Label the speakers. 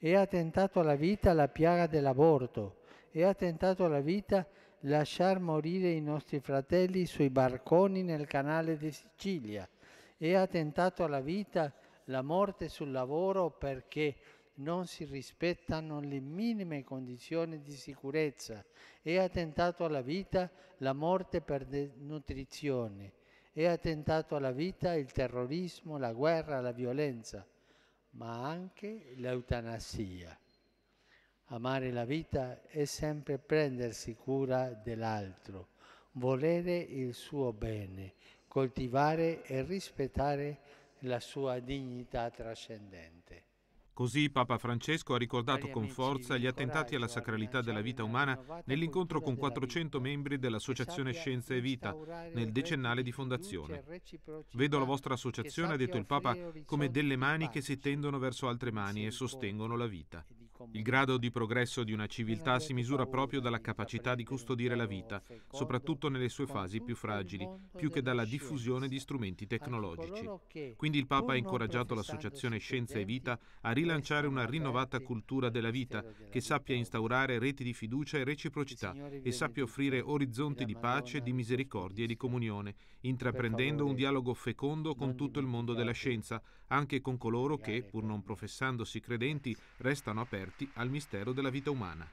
Speaker 1: e ha tentato alla vita la piaga dell'aborto e ha tentato alla vita lasciar morire i nostri fratelli sui barconi nel canale di Sicilia e ha tentato alla vita la morte sul lavoro perché non si rispettano le minime condizioni di sicurezza e ha tentato alla vita la morte per denutrizione e ha tentato alla vita il terrorismo, la guerra, la violenza ma anche l'eutanasia. Amare la vita è sempre prendersi cura dell'altro, volere il suo bene, coltivare e rispettare la sua dignità trascendente.
Speaker 2: Così Papa Francesco ha ricordato con forza gli attentati alla sacralità della vita umana nell'incontro con 400 membri dell'Associazione Scienza e Vita nel decennale di fondazione. Vedo la vostra associazione, ha detto il Papa, come delle mani che si tendono verso altre mani e sostengono la vita. Il grado di progresso di una civiltà si misura proprio dalla capacità di custodire la vita, soprattutto nelle sue fasi più fragili, più che dalla diffusione di strumenti tecnologici. Quindi il Papa ha incoraggiato l'associazione Scienza e Vita a rilanciare una rinnovata cultura della vita che sappia instaurare reti di fiducia e reciprocità e sappia offrire orizzonti di pace, di misericordia e di comunione, intraprendendo un dialogo fecondo con tutto il mondo della scienza, anche con coloro che, pur non professandosi credenti, restano aperti aperti al mistero della vita umana.